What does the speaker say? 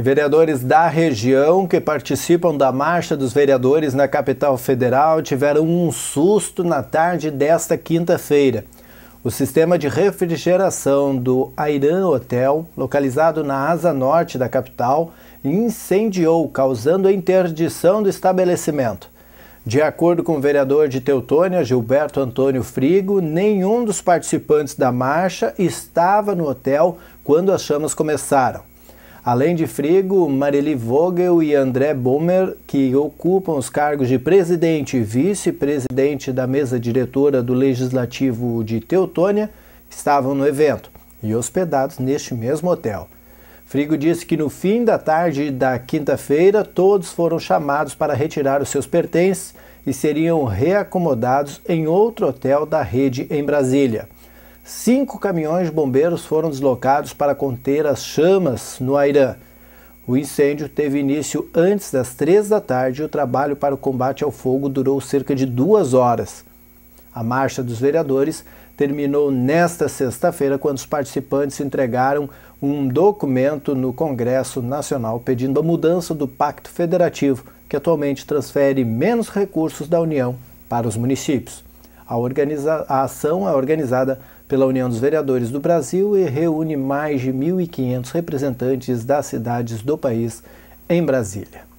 Vereadores da região que participam da Marcha dos Vereadores na capital federal tiveram um susto na tarde desta quinta-feira. O sistema de refrigeração do Airan Hotel, localizado na asa norte da capital, incendiou, causando a interdição do estabelecimento. De acordo com o vereador de Teutônia, Gilberto Antônio Frigo, nenhum dos participantes da marcha estava no hotel quando as chamas começaram. Além de Frigo, Marili Vogel e André Bomer, que ocupam os cargos de presidente e vice-presidente da mesa diretora do Legislativo de Teutônia, estavam no evento e hospedados neste mesmo hotel. Frigo disse que no fim da tarde da quinta-feira, todos foram chamados para retirar os seus pertences e seriam reacomodados em outro hotel da rede em Brasília. Cinco caminhões de bombeiros foram deslocados para conter as chamas no Airã. O incêndio teve início antes das três da tarde e o trabalho para o combate ao fogo durou cerca de duas horas. A marcha dos vereadores terminou nesta sexta-feira, quando os participantes entregaram um documento no Congresso Nacional pedindo a mudança do Pacto Federativo, que atualmente transfere menos recursos da União para os municípios. A, organiza... a ação é organizada pela União dos Vereadores do Brasil e reúne mais de 1.500 representantes das cidades do país em Brasília.